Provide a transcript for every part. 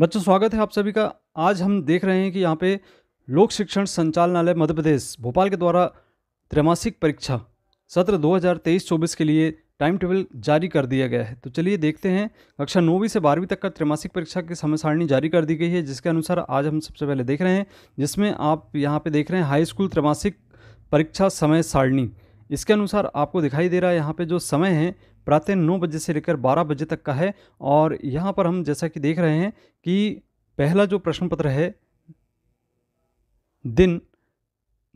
बच्चों स्वागत है आप सभी का आज हम देख रहे हैं कि यहाँ पे लोक शिक्षण संचालनालय मध्य प्रदेश भोपाल के द्वारा त्रैमासिक परीक्षा सत्र 2023-24 के लिए टाइम टेबल जारी कर दिया गया है तो चलिए देखते हैं कक्षा नौवीं से बारहवीं तक का त्रैमासिक परीक्षा की समय सारणी जारी कर दी गई है जिसके अनुसार आज हम सबसे पहले देख रहे हैं जिसमें आप यहाँ पर देख रहे हैं हाई स्कूल त्रैमासिक परीक्षा समय सारणी इसके अनुसार आपको दिखाई दे रहा है यहाँ पे जो समय है प्रातः नौ बजे से लेकर बारह बजे तक का है और यहाँ पर हम जैसा कि देख रहे हैं कि पहला जो प्रश्न पत्र है दिन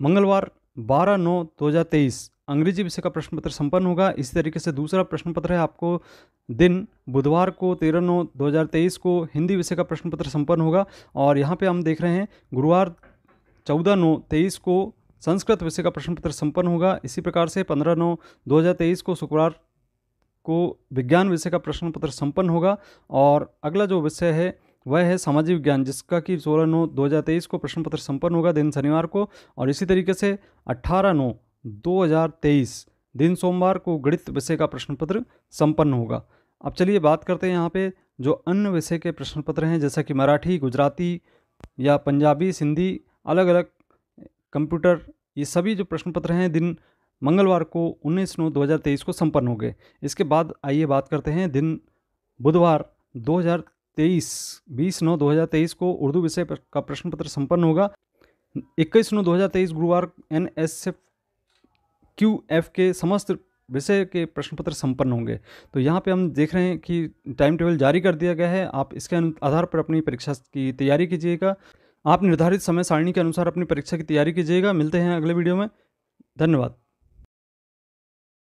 मंगलवार बारह नौ दो हज़ार तेईस अंग्रेजी विषय का प्रश्न पत्र संपन्न होगा इसी तरीके से दूसरा प्रश्न पत्र है आपको दिन बुधवार को तेरह नौ दो हज़ार तेईस को हिंदी विषय का प्रश्न पत्र संपन्न होगा और यहाँ पे हम देख रहे हैं गुरुवार चौदह नौ तेईस को संस्कृत विषय का प्रश्न पत्र संपन्न होगा इसी प्रकार से पंद्रह नौ दो हज़ार तेईस को शुक्रवार को विज्ञान विषय का प्रश्न पत्र संपन्न होगा और अगला जो विषय है वह है सामाजिक विज्ञान जिसका कि सोलह नौ दो हज़ार तेईस को प्रश्न पत्र संपन्न होगा दिन शनिवार को और इसी तरीके से अट्ठारह नौ दो हज़ार तेईस दिन सोमवार को गणित विषय का प्रश्न पत्र संपन्न होगा अब चलिए बात करते हैं यहाँ पे जो अन्य विषय के प्रश्न पत्र हैं जैसा कि मराठी गुजराती या पंजाबी सिंधी अलग अलग कंप्यूटर ये सभी जो प्रश्न पत्र हैं दिन मंगलवार को 19 नौ 2023 को संपन्न हो गए इसके बाद आइए बात करते हैं दिन बुधवार 2023 20 नौ 2023 को उर्दू विषय का प्रश्न पत्र संपन्न होगा 21 नौ 2023 गुरुवार N S F Q F के समस्त विषय के प्रश्न पत्र संपन्न होंगे तो यहाँ पे हम देख रहे हैं कि टाइम टेबल जारी कर दिया गया है आप इसके आधार पर अपनी परीक्षा की तैयारी कीजिएगा आप निर्धारित समय सारणी के अनुसार अपनी परीक्षा की तैयारी कीजिएगा मिलते हैं अगले वीडियो में धन्यवाद